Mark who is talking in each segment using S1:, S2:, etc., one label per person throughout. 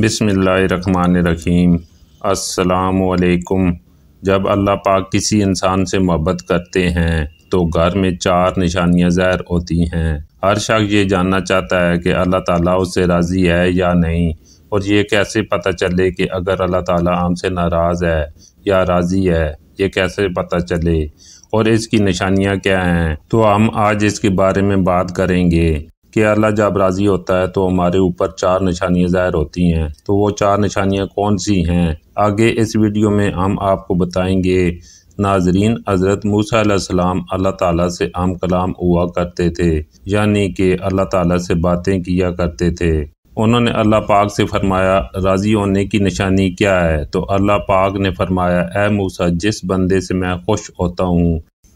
S1: बिसमीम असलकुम जब अल्लाह पाक किसी इंसान से मोहब्बत करते हैं तो घर में चार निशानियाँ ज़ाहिर होती हैं हर शख्स ये जानना चाहता है कि अल्लाह ताला उससे राज़ी है या नहीं और ये कैसे पता चले कि अगर अल्लाह ताला हमसे नाराज़ है या राज़ी है ये कैसे पता चले और इसकी निशानियाँ क्या हैं तो हम आज इसके बारे में बात करेंगे कि अल्लाह जब राज़ी होता है तो हमारे ऊपर चार निशानियाँ ज़ाहिर होती हैं तो वो चार निशानियाँ कौन सी हैं आगे इस वीडियो में हम आपको बताएंगे नाजरीन हज़रत मूसम अल्लाह ताला से आम कलाम हुआ करते थे यानी कि अल्लाह ताला से बातें किया करते थे उन्होंने अल्लाह पाक से फरमाया राज़ी होने की निशानी क्या है तो अल्लाह पाक ने फरमाया ए मूसा जिस बंदे से मैं खुश होता हूँ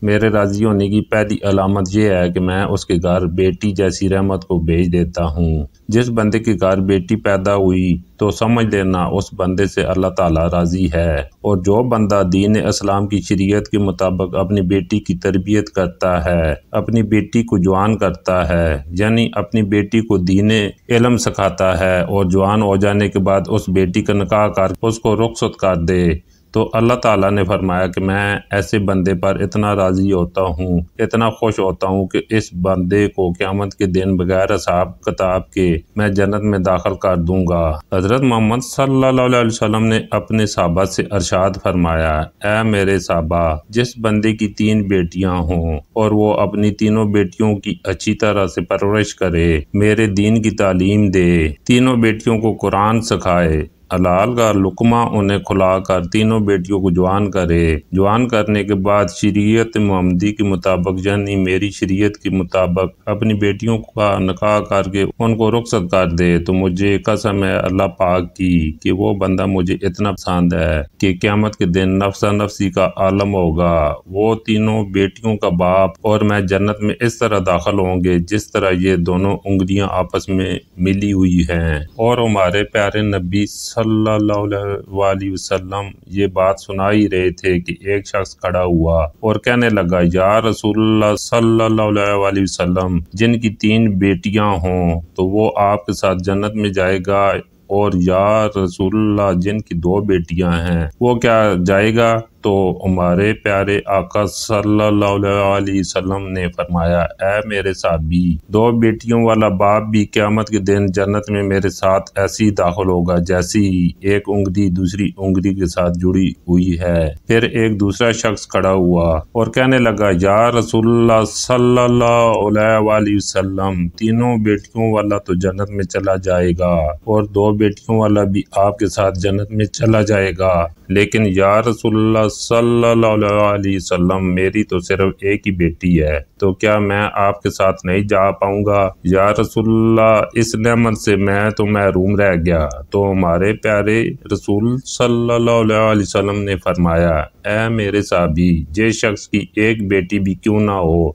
S1: मेरे राज़ी होने की पहली अलामत यह है कि मैं उसके घर बेटी जैसी रहमत को भेज देता हूँ जिस बंदे के घर बेटी पैदा हुई तो समझ लेना उस बंदे से अल्लाह ताला राज़ी है और जो बंदा दीन इस्लाम की शरीयत के मुताबिक अपनी बेटी की तरबियत करता है अपनी बेटी को जवान करता है यानी अपनी बेटी को दीन इलम सिखाता है और जवान हो जाने के बाद उस बेटी का निकाह कर उसको रुखसत कर दे तो अल्लाह ताला ने फरमाया कि मैं ऐसे बंदे पर इतना राज़ी होता हूँ इतना खुश होता हूँ कि इस बंदे को क़्यामत के दिन बगैर हिसाब किताब के मैं जन्नत में दाखिल कर दूंगा हज़रत मोहम्मद सल्लल्लाहु अलैहि वसल्लम ने अपने साहबा से अरशाद फरमाया ए मेरे साहबा जिस बंदे की तीन बेटियाँ हों और वो अपनी तीनों बेटियों की अच्छी तरह से परवरिश करे मेरे दीन की तालीम दे तीनों बेटियों को कुरान सिखाए अलाल का लुकमा उन्हें खुलाकर तीनों बेटियों को जवान करे जवान करने के बाद शरीयत मोहम्मदी के मुताबिक यानी मेरी शरीयत के मुताबिक अपनी बेटियों का निकाह करके उनको रुख्सत कर दे तो मुझे कसम है अल्लाह पाक की कि वो बंदा मुझे इतना पसंद है कि क्यामत के दिन नफसा नफसी का आलम होगा वो तीनों बेटियों का बाप और मैं जन्नत में इस तरह दाखिल होंगे जिस तरह ये दोनों उंगलियाँ आपस में मिली हुई हैं और हमारे प्यारे नबी सल्लल्लाहु वसल्लम ये बात सुना ही रहे थे कि एक शख्स खड़ा हुआ और कहने लगा यार रसूल सल्लल्लाहु अलैहि वसल्लम जिनकी तीन बेटियां हों तो वो आपके साथ जन्नत में जाएगा और यार रसुल्ला जिनकी दो बेटियां हैं वो क्या जाएगा तो हमारे प्यारे आका सल्लल्लाहु अलैहि वसल्लम ने फरमाया ए मेरे साबी दो बेटियों वाला बाप भी क्यामत के दिन जन्नत में मेरे साथ ऐसी दाखिल होगा जैसी एक उंगली दूसरी उंगली के साथ जुड़ी हुई है फिर एक दूसरा शख्स खड़ा हुआ और कहने लगा या रसुल्ला सल्लल्लाहु अलैहि वसल्लम तीनों बेटियों वाला तो जन्नत में चला जाएगा और दो बेटियों वाला भी आपके साथ जन्नत में चला जाएगा लेकिन या रसोल्ला सल्लाम मेरी तो सिर्फ एक ही बेटी है तो क्या मैं आपके साथ नहीं जा पाऊंगा या रसोल्ला इस नमत से मैं तो महरूम रह गया तो हमारे प्यारे रसूल सल्लाम ने फरमाया ए मेरे साहबी जे शख्स की एक बेटी भी क्यों ना हो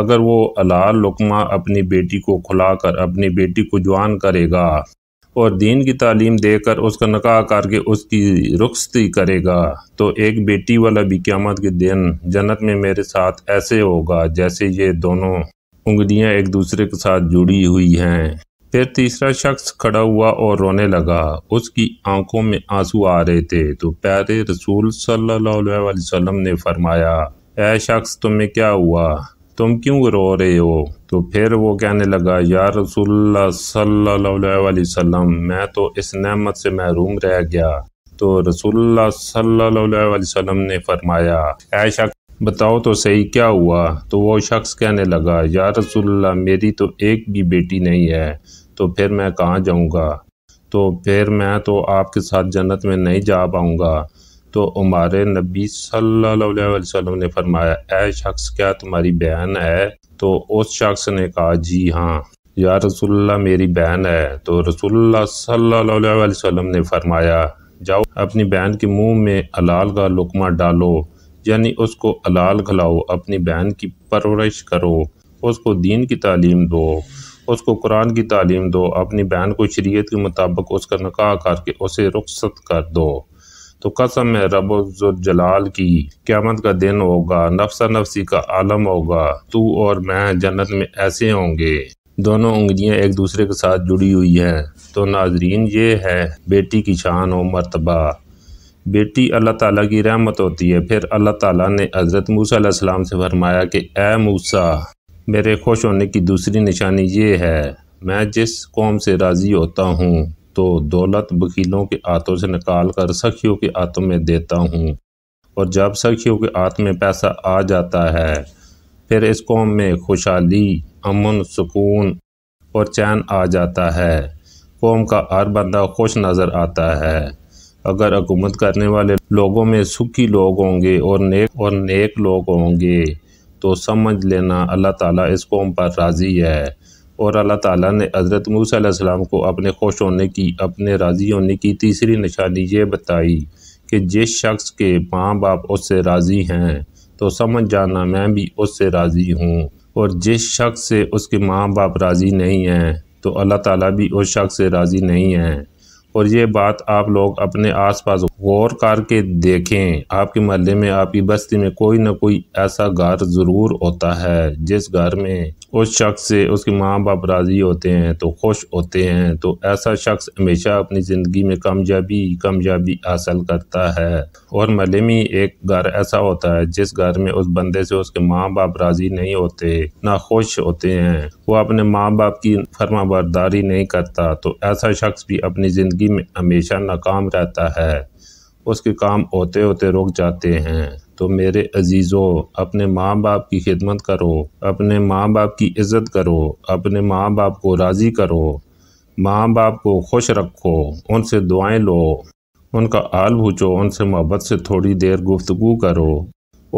S1: अगर वो अलाल लुकमा अपनी बेटी को खुलाकर अपनी बेटी को जवान करेगा और दीन की तालीम देकर उसका नकाह करके उसकी रुखस्ती करेगा तो एक बेटी वाला भी क्यामत के दिन जन्नत में मेरे साथ ऐसे होगा जैसे ये दोनों उंगलियां एक दूसरे के साथ जुड़ी हुई हैं फिर तीसरा शख्स खड़ा हुआ और रोने लगा उसकी आंखों में आंसू आ रहे थे तो प्यारे रसूल सल्लल्लाहु अलैहि वसल्लम ने फरमाया ऐ शख्स तुम्हें क्या हुआ तुम क्यों रो रहे हो तो फिर वो कहने लगा या रसूल्ला सल्लल्लाहु अलैहि वसल्लम मैं तो इस नेमत से महरूम रह गया तो रसूल्ला सल्लल्लाहु अलैहि वसल्लम ने फरमाया शख्स बताओ तो सही क्या हुआ तो वो शख्स कहने लगा या रसुल्ला मेरी तो एक भी बेटी नहीं है तो फिर मैं कहाँ जाऊँगा तो फिर मैं तो आपके साथ जन्नत में नहीं जा पाऊँगा तो उमार नबी सल्लाम ने फरमाया ए शख्स क्या तुम्हारी बहन है तो उस शख्स ने कहा जी हाँ या रसुल्ला मेरी बहन है तो रसुल्ला सल्लल्लाहु ने फरमाया जाओ अपनी बहन के मुंह में अलाल का लुकमा डालो यानी उसको अलाल खिलाओ अपनी बहन की परवरिश करो उसको दीन की तालीम दो उसको कुरान की तालीम दो अपनी बहन को शरीयत के मुताबिक उसका निकाह करके उसे रुखसत कर दो तो कसम है रबुलजलाल की क्यामत का दिन होगा नफसा नफसी का आलम होगा तू और मैं जन्नत में ऐसे होंगे दोनों उंगलियां एक दूसरे के साथ जुड़ी हुई हैं तो नाजरीन ये है बेटी की शान और मरतबा बेटी अल्लाह ताला की रहमत होती है फिर अल्लाह ताला ने हज़रत मूसा से फरमाया कि ए मूसा मेरे खुश होने की दूसरी निशानी ये है मैं जिस कौम से राज़ी होता हूँ तो दौलत वकीलों के हाथों से निकाल कर सखियों के हाथों में देता हूँ और जब सखियों के हाथ में पैसा आ जाता है फिर इस कौम में खुशहाली अमन सुकून और चैन आ जाता है कौम का हर बंदा खुश नज़र आता है अगर हुकूमत करने वाले लोगों में सुखी लोग होंगे और नेक और नेक लोग होंगे तो समझ लेना अल्लाह ताला इस कौम पर राज़ी है और अल्लाह ताला ने हज़रत मूसम को अपने खुश होने की अपने राज़ी होने की तीसरी निशानी ये बताई कि जिस शख्स के माँ बाप उससे राज़ी हैं तो समझ जाना मैं भी उससे राज़ी हूँ और जिस शख्स से उसके माँ बाप राज़ी नहीं हैं तो अल्लाह ताला भी उस शख्स से राज़ी नहीं हैं और ये बात आप लोग अपने आसपास गौर करके देखें आपके मोहल्ले में आपकी बस्ती में कोई ना कोई ऐसा घर ज़रूर होता है जिस घर में उस शख्स से उसके माँ बाप राज़ी होते हैं तो खुश होते हैं तो ऐसा शख्स हमेशा अपनी ज़िंदगी में कामयाबी कामयाबी हासिल करता है और मोहल्ले में एक घर ऐसा होता है जिस घर में उस बंदे से उसके माँ बाप राज़ी नहीं होते ना खुश होते हैं वो अपने माँ बाप की फर्मा नहीं करता तो ऐसा शख्स भी अपनी ज़िंदगी ज़िंदगी में हमेशा नाकाम रहता है उसके काम होते होते रुक जाते हैं तो मेरे अजीज़ों अपने माँ बाप की खिदमत करो अपने माँ बाप की इज़्ज़त करो अपने माँ बाप को राज़ी करो माँ बाप को खुश रखो उनसे दुआएं लो उनका आल भूचो उनसे मोहब्बत से थोड़ी देर गुफ्तु करो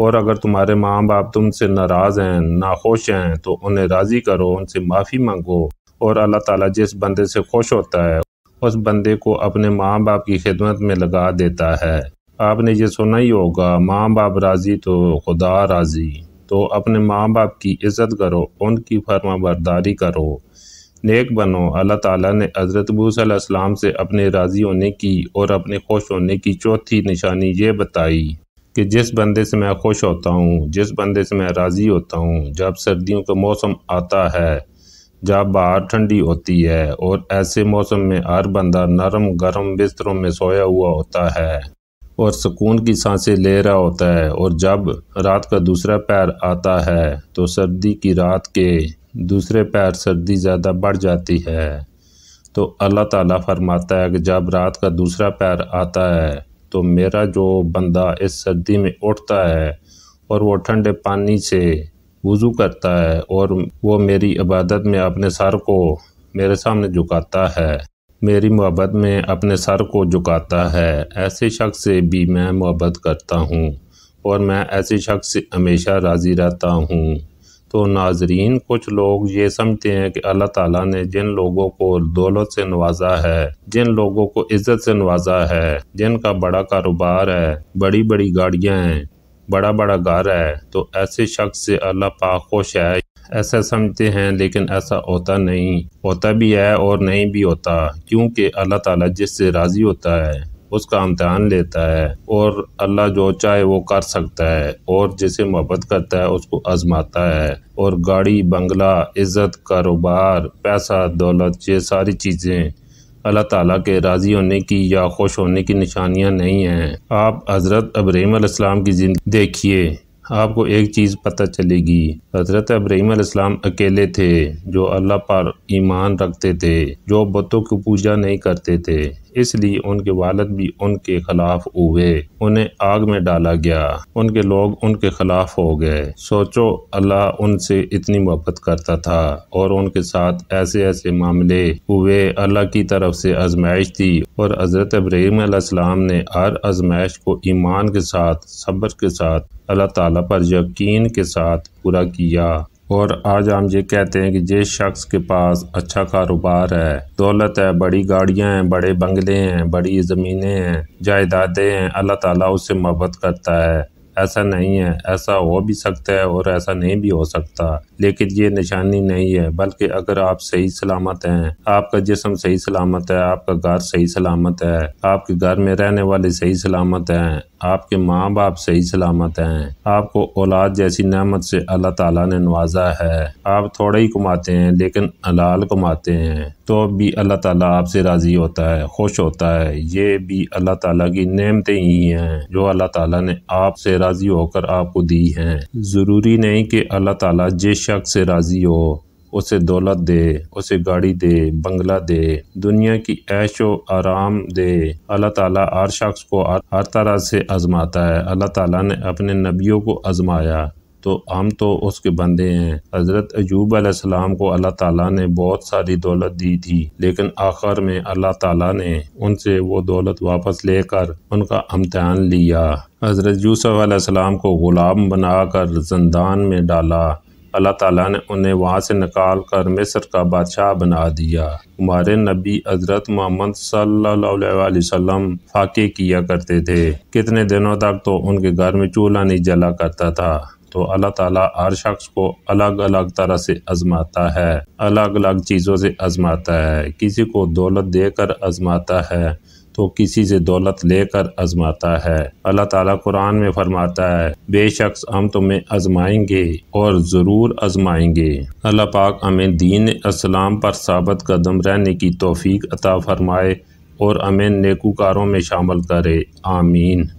S1: और अगर तुम्हारे माँ बाप तुमसे नाराज़ हैं नाखुश हैं तो उन्हें राज़ी करो उनसे माफ़ी मांगो और अल्लाह ताला जिस बंदे से खुश होता है उस बंदे को अपने माँ बाप की खिदमत में लगा देता है आपने ये सुना ही होगा माँ बाप राज़ी तो खुदा राज़ी तो अपने माँ बाप की इज़्ज़त करो उनकी फर्मा बरदारी करो नेक बनो अल्लाह ताला ने हज़रत मूसम से अपने राज़ी होने की और अपने खुश होने की चौथी निशानी ये बताई कि जिस बंदे से मैं खुश होता हूँ जिस बंदे से मैं राज़ी होता हूँ जब सर्दियों का मौसम आता है जहाँ बाहर ठंडी होती है और ऐसे मौसम में हर बंदा नरम गरम बिस्तरों में सोया हुआ होता है और सुकून की सांसें ले रहा होता है और जब रात का दूसरा पैर आता है तो सर्दी की रात के दूसरे पैर सर्दी ज़्यादा बढ़ जाती है तो अल्लाह ताला फरमाता है कि जब रात का दूसरा पैर आता है तो मेरा जो बंदा इस सर्दी में उठता है और वो ठंडे पानी से वज़ू करता है और वो मेरी इबादत में अपने सर को मेरे सामने झुकाता है मेरी मोहब्बत में अपने सर को झुकाता है ऐसे शख्स से भी मैं मोहब्बत करता हूँ और मैं ऐसे शख्स से हमेशा राज़ी रहता हूँ तो नाजरीन कुछ लोग ये समझते हैं कि अल्लाह ताला ने जिन लोगों को दौलत से नवाजा है जिन लोगों को इज़्ज़त से नवाजा है जिनका बड़ा कारोबार है बड़ी बड़ी गाड़ियाँ हैं बड़ा बड़ा घर है तो ऐसे शख्स से अल्लाह पाक खुश है ऐसा समझते हैं लेकिन ऐसा होता नहीं होता भी है और नहीं भी होता क्योंकि अल्लाह ताला जिससे राज़ी होता है उसका इम्तहान लेता है और अल्लाह जो चाहे वो कर सकता है और जिसे मोहब्बत करता है उसको आजमाता है और गाड़ी बंगला इज़्ज़त कारोबार पैसा दौलत ये सारी चीज़ें अल्लाह ताला के राज़ी होने की या खुश होने की निशानियाँ नहीं हैं आप हज़रत अब्राहिम की ज़िंदगी देखिए आपको एक चीज़ पता चलेगी हज़रत अब्राहिम अकेले थे जो अल्लाह पर ईमान रखते थे जो बुतों की पूजा नहीं करते थे इसलिए उनके वालद भी उनके खिलाफ हुए उन्हें आग में डाला गया उनके लोग उनके खिलाफ हो गए सोचो अल्लाह उनसे इतनी मोहब्बत करता था और उनके साथ ऐसे ऐसे मामले हुए अल्लाह की तरफ से आजमाइश थी और हज़रत इब्राहिम ने हर आजमाइश को ईमान के साथ सब्र के साथ अल्लाह ताला पर यकीन के साथ पूरा किया और आज हम ये कहते हैं कि जिस शख्स के पास अच्छा कारोबार है दौलत है बड़ी गाड़ियाँ हैं बड़े बंगले हैं बड़ी ज़मीनें हैं जायदादें हैं अल्लाह ताला उससे मोहब्बत करता है ऐसा नहीं है ऐसा हो भी सकता है और ऐसा नहीं भी हो सकता लेकिन ये निशानी नहीं है बल्कि अगर आप सही सलामत हैं आपका जिसम सही सलामत है आपका घर सही सलामत है आपके घर में रहने वाले सही सलामत हैं आपके माँ बाप सही सलामत हैं आपको औलाद जैसी नमत से अल्लाह तला ने नवाजा है आप थोड़ा ही कमाते हैं लेकिन हलाल कमाते हैं तो भी अल्लाह ताला आपसे राज़ी होता है खुश होता है ये भी अल्लाह ताला की नेमतें ही हैं जो अल्लाह ताला ने आपसे राज़ी होकर आपको दी हैं ज़रूरी नहीं कि अल्लाह ताला जिस शख्स से राज़ी हो उसे दौलत दे उसे गाड़ी दे बंगला दे दुनिया की ऐशो आराम दे अल्लाह ताला हर शख्स को हर तरह से आजमाता है अल्लाह ताला ने अपने नबियों को आजमाया तो हम तो उसके बंदे हैं हज़रत अयूब आसमाम को अल्लाह ताला ने बहुत सारी दौलत दी थी लेकिन आखिर में अल्लाह ताला ने उनसे वो दौलत वापस लेकर उनका इम्तहान लिया हज़रत यूसुफ़ आसमाम को ग़ुलाम बनाकर जंदान में डाला अल्लाह ताला ने उन्हें वहाँ से निकाल कर मिस्र का बादशाह बना दिया हमारे नबी हज़रत मोहम्मद सल्लल्लाहु वसल्लम फाके किया करते थे कितने दिनों तक तो उनके घर में चूल्हा नहीं जला करता था तो अल्लाह ताला हर शख्स को अलग अलग तरह से आजमाता है अलग अलग चीज़ों से आजमाता है किसी को दौलत देकर आजमाता है तो किसी से दौलत लेकर आजमाता है अल्लाह ताला कुरान में फरमाता है बेशक हम तुम्हें आजमाएंगे और ज़रूर आजमाएंगे अल्लाह पाक हमें दीन इस्लाम पर साबित कदम रहने की तोफ़ी अता फ़रमाए और हमें नेकूकारों में शामिल करे आमीन